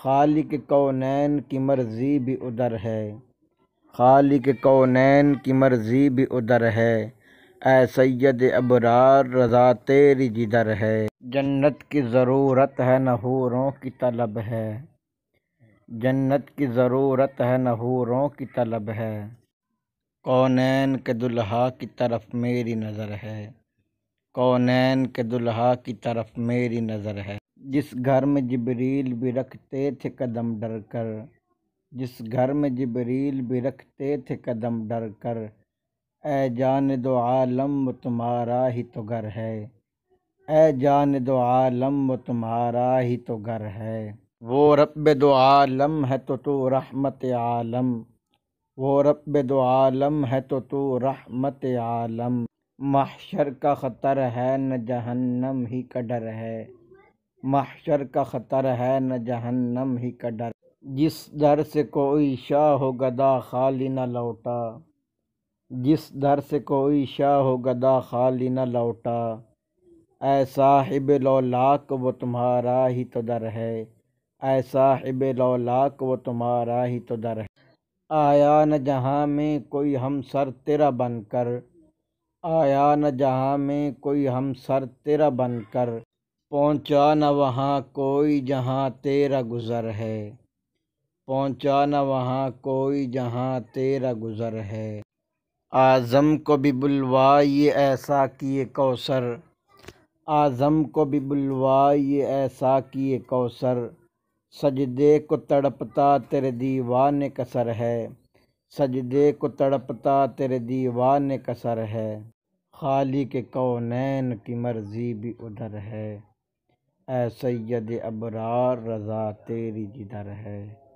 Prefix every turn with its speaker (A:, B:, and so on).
A: खालिक कौनैन की मर्ज़ी भी उधर है खालिक कौनैन की मर्ज़ी भी उधर है ए सैद अबरार रजा तेरी जिधर है जन्नत की ज़रूरत है नहूरों की तलब है जन्नत की ज़रूरत है नहूरों की तलब है कौनैन के दुल्हा की तरफ मेरी नज़र है कौनैन के दुल्हा की तरफ मेरी नज़र है जिस घर में जबरील भी रखते थे कदम डर कर जिस घर में जिबरील भी रखते थे कदम डर कर ए जान दो आलम तुम्हारा ही तो घर है ए जान दो आलम तुम्हारा ही तो घर है वो रब दो आलम है तो तू रहमत आलम वो रब दो आलम है तो तू रहमत आलम महशर का ख़तर है न जहन्नम ही का डर है महशर का ख़तर है न जहन्नम ही का डर जिस दर से कोई शाह हो गदा खाली न लौटा जिस दर से कोई शाह हो गदा खाली न लौटा ऐसा हिब लौलाक वो तुम्हारा ही तो दर है ऐसा हिब लौलाक वो तुम्हारा ही तो दर है आया न जहाँ में कोई हम सर तेरा बनकर आया न जहाँ में कोई हम सर तेरा बनकर पहुँचा न वहाँ कोई जहाँ तेरा गुज़र है पहुँचा न वहाँ कोई जहाँ तेरा गुज़र है आज़म को भी बुलवा ये ऐसा किए कौसर आज़म को भी बुलवा ये ऐसा किए कौसर सजदे को तड़पता तेरे दीवान कसर है सजदे को तड़पता तेरे दीवान कसर है खाली के कौनैन की मर्जी भी उधर है ए सैयद अबरार रज़ा तेरी जिधर है